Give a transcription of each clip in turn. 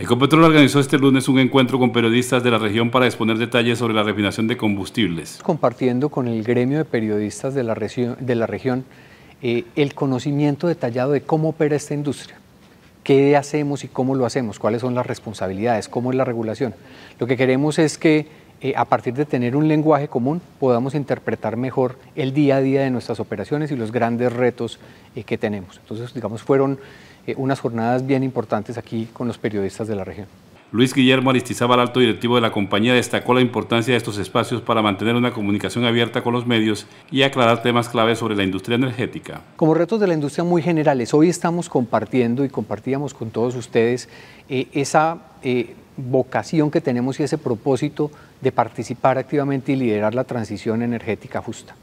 Ecopetrol organizó este lunes un encuentro con periodistas de la región para exponer detalles sobre la refinación de combustibles. Compartiendo con el gremio de periodistas de la, región eh, el conocimiento detallado de cómo opera esta industria, qué hacemos y cómo lo hacemos, cuáles son las responsabilidades, cómo es la regulación. Lo que queremos es que eh, a partir de tener un lenguaje común podamos interpretar mejor el día a día de nuestras operaciones y los grandes retos eh, que tenemos. Entonces, digamos, fueron eh, unas jornadas bien importantes aquí con los periodistas de la región. Luis Guillermo Aristizábal, alto directivo de la compañía, destacó la importancia de estos espacios para mantener una comunicación abierta con los medios y aclarar temas claves sobre la industria energética. Como retos de la industria muy generales, hoy estamos compartiendo y compartíamos con todos ustedes eh, esa eh, vocación que tenemos y ese propósito de participar activamente y liderar la transición energética justa.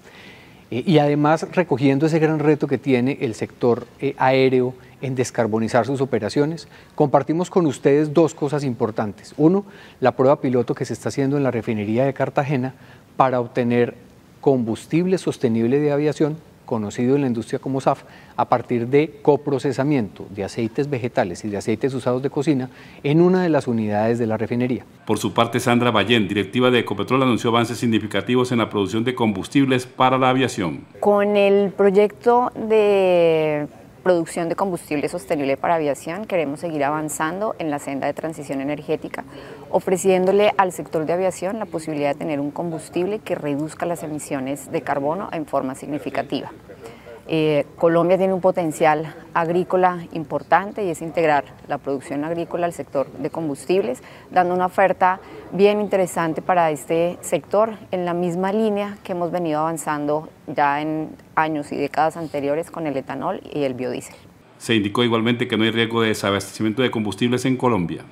Eh, y además recogiendo ese gran reto que tiene el sector eh, aéreo en descarbonizar sus operaciones, compartimos con ustedes dos cosas importantes. Uno, la prueba piloto que se está haciendo en la refinería de Cartagena para obtener combustible sostenible de aviación conocido en la industria como SAF, a partir de coprocesamiento de aceites vegetales y de aceites usados de cocina en una de las unidades de la refinería. Por su parte, Sandra Ballén, directiva de Ecopetrol, anunció avances significativos en la producción de combustibles para la aviación. Con el proyecto de producción de combustible sostenible para aviación, queremos seguir avanzando en la senda de transición energética, ofreciéndole al sector de aviación la posibilidad de tener un combustible que reduzca las emisiones de carbono en forma significativa. Eh, Colombia tiene un potencial agrícola importante y es integrar la producción agrícola al sector de combustibles, dando una oferta bien interesante para este sector, en la misma línea que hemos venido avanzando ya en años y décadas anteriores con el etanol y el biodiesel. Se indicó igualmente que no hay riesgo de desabastecimiento de combustibles en Colombia.